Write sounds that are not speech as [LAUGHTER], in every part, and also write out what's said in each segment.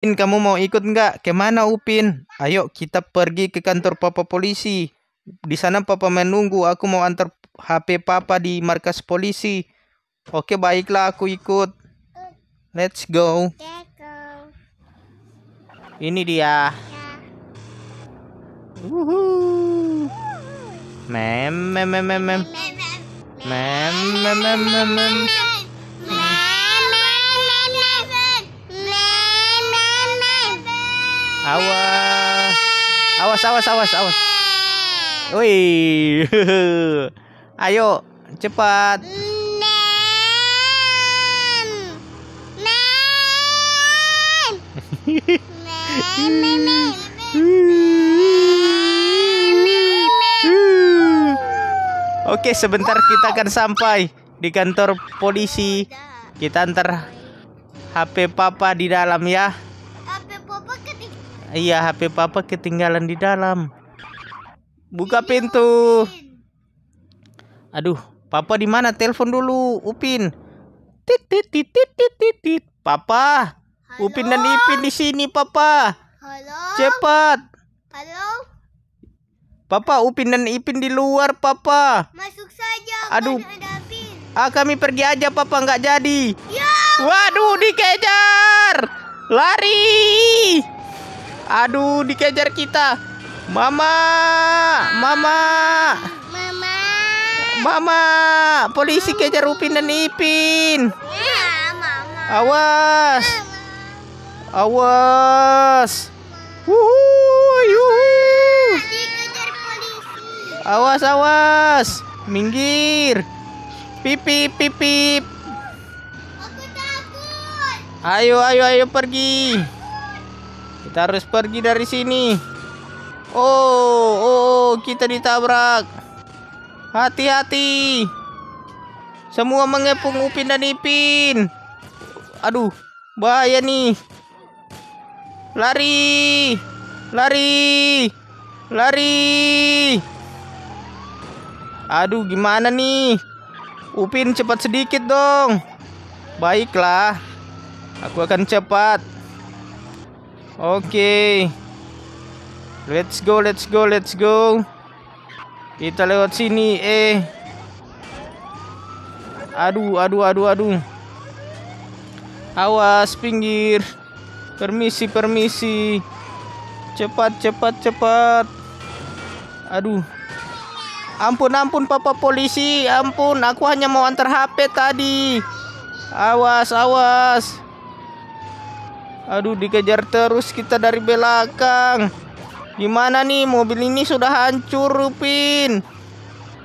Upin, kamu mau ikut nggak? Kemana Upin? Ayo kita pergi ke kantor papa polisi. Di sana papa menunggu. Aku mau antar HP papa di markas polisi. Oke, baiklah aku ikut. Let's go. Ini dia. Uhuh. Mem mem mem mem mem mem mem mem mem mem. Awas. Awas awas awas awas. Wih. [LAUGHS] Ayo cepat. Oke, sebentar kita akan sampai di kantor polisi. Kita antar HP papa di dalam ya. Iya, HP papa ketinggalan di dalam. Buka pintu. Aduh, papa di mana? Telepon dulu, Upin. Tit Papa. Upin dan Ipin di sini, Papa. Cepat. Papa, Upin dan Ipin di luar, Papa. Masuk saja. Aduh. ah, kami pergi aja, Papa. Nggak jadi. Ya Waduh, dikejar. Lari. Aduh, dikejar kita. Mama, mama. Mama. Mama, polisi kejar Upin dan Ipin. Ya, mama. Awas. Mama. Awas. Wuhu, Awas, awas. Minggir. Pipi, pipi. Aku takut. Ayo, ayo, ayo pergi. Kita harus pergi dari sini. Oh, oh, oh, kita ditabrak. Hati-hati. Semua mengepung Upin dan Ipin. Aduh, bahaya nih. Lari. Lari. Lari. Aduh, gimana nih? Upin cepat sedikit dong. Baiklah. Aku akan cepat. Oke. Let's go, let's go, let's go. Kita lewat sini, eh. Aduh, aduh, aduh, aduh. Awas pinggir. Permisi, permisi. Cepat, cepat, cepat. Aduh. Ampun, ampun, papa polisi. Ampun, aku hanya mau antar HP tadi. Awas, awas. Aduh dikejar terus kita dari belakang Gimana nih mobil ini sudah hancur Rupin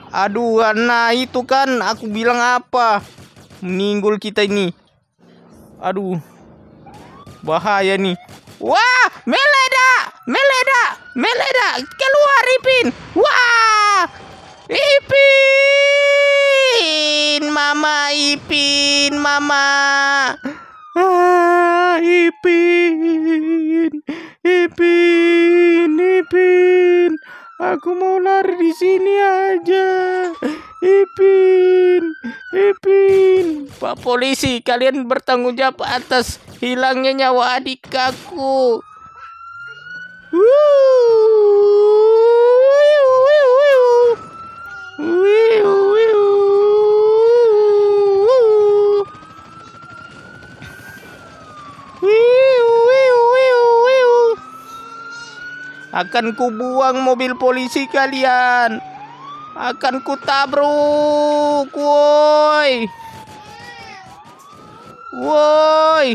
Aduh nah itu kan aku bilang apa Meninggul kita ini Aduh Bahaya nih Wah meleda Meleda Meleda Keluar Ipin Wah Ipin Mama Ipin Mama ah. Ipin, Ipin, Ipin. Aku mau lari di sini aja. Ipin, Ipin. Pak polisi, kalian bertanggung jawab atas hilangnya nyawa adik aku. Woo! Akan kubuang mobil polisi kalian. Akan kutabruk, woi. Woi.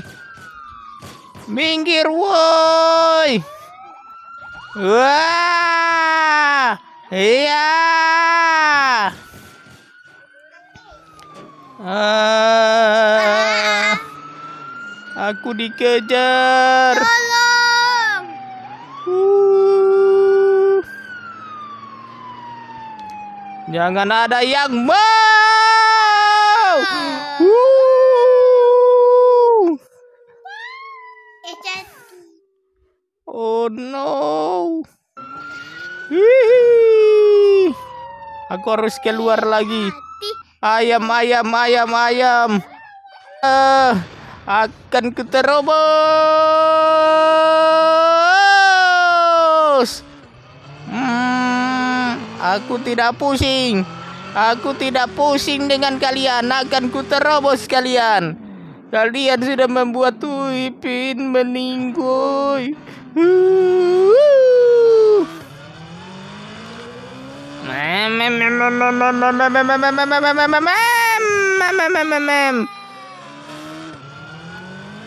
Minggir, woi. Wah. Iya. Ah. Aku dikejar. Tolong. Jangan ada yang mau. Ah. Oh no. Aku harus keluar lagi. Ayam, ayam, ayam, ayam. Uh, akan kuterobos. Aku tidak pusing. Aku tidak pusing dengan kalian. Akan ku terobos kalian. Kalian sudah membuat Ipin meninggoy.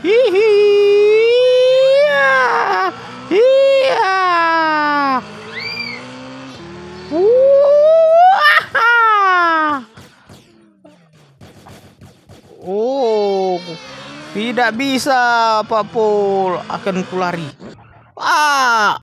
Hihi. tidak bisa, Papul. Akan kulari. Ah!